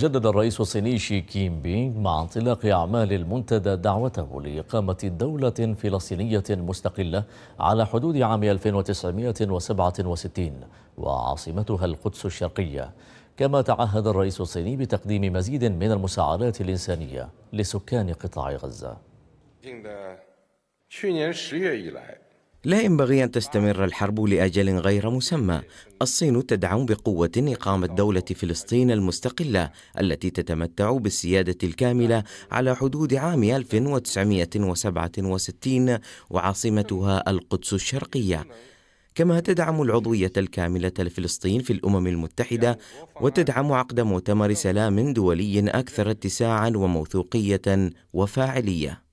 جدد الرئيس الصيني شي كيم بينغ مع انطلاق أعمال المنتدى دعوته لإقامة دولة فلسطينية مستقلة على حدود عام 1967 وعاصمتها القدس الشرقية كما تعهد الرئيس الصيني بتقديم مزيد من المساعدات الإنسانية لسكان قطاع غزة لا ينبغي أن تستمر الحرب لأجل غير مسمى الصين تدعم بقوة إقامة دولة فلسطين المستقلة التي تتمتع بالسيادة الكاملة على حدود عام 1967 وعاصمتها القدس الشرقية كما تدعم العضوية الكاملة لفلسطين في الأمم المتحدة وتدعم عقد مؤتمر سلام دولي أكثر اتساعا وموثوقية وفاعلية